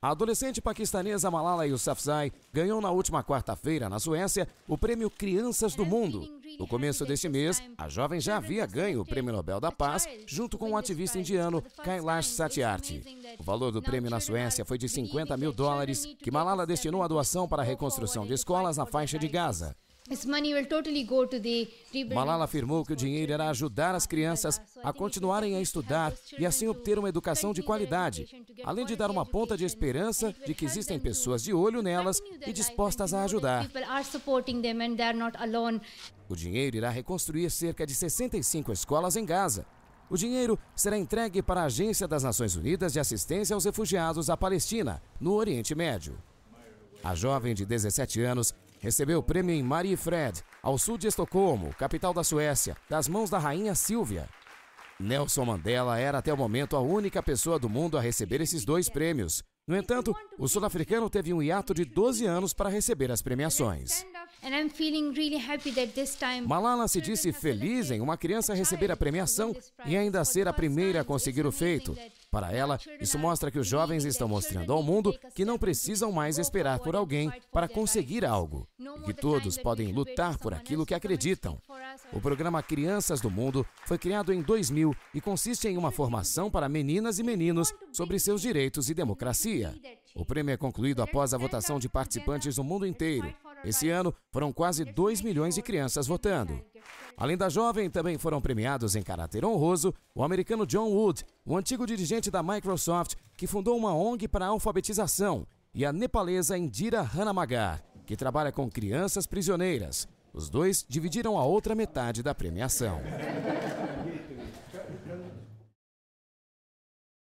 A adolescente paquistanesa Malala Yousafzai ganhou na última quarta-feira, na Suécia, o prêmio Crianças do Mundo. No começo deste mês, a jovem já havia ganho o Prêmio Nobel da Paz junto com o ativista indiano Kailash Satyarthi. O valor do prêmio na Suécia foi de 50 mil dólares, que Malala destinou à doação para a reconstrução de escolas na faixa de Gaza. Malala afirmou que o dinheiro irá ajudar as crianças a continuarem a estudar e assim obter uma educação de qualidade, além de dar uma ponta de esperança de que existem pessoas de olho nelas e dispostas a ajudar. O dinheiro irá reconstruir cerca de 65 escolas em Gaza. O dinheiro será entregue para a Agência das Nações Unidas de Assistência aos Refugiados da Palestina, no Oriente Médio. A jovem de 17 anos recebeu o prêmio em Mariefred, ao sul de Estocolmo, capital da Suécia, das mãos da rainha Silvia. Nelson Mandela era até o momento a única pessoa do mundo a receber esses dois prêmios. No entanto, o sul-africano teve um hiato de 12 anos para receber as premiações. Malala se disse feliz em uma criança receber a premiação e ainda ser a primeira a conseguir o feito, para ela, isso mostra que os jovens estão mostrando ao mundo que não precisam mais esperar por alguém para conseguir algo e que todos podem lutar por aquilo que acreditam. O programa Crianças do Mundo foi criado em 2000 e consiste em uma formação para meninas e meninos sobre seus direitos e democracia. O prêmio é concluído após a votação de participantes do mundo inteiro. Esse ano, foram quase 2 milhões de crianças votando. Além da jovem, também foram premiados em caráter honroso o americano John Wood, um antigo dirigente da Microsoft que fundou uma ONG para a alfabetização, e a nepalesa Indira Hanamagar, que trabalha com crianças prisioneiras. Os dois dividiram a outra metade da premiação.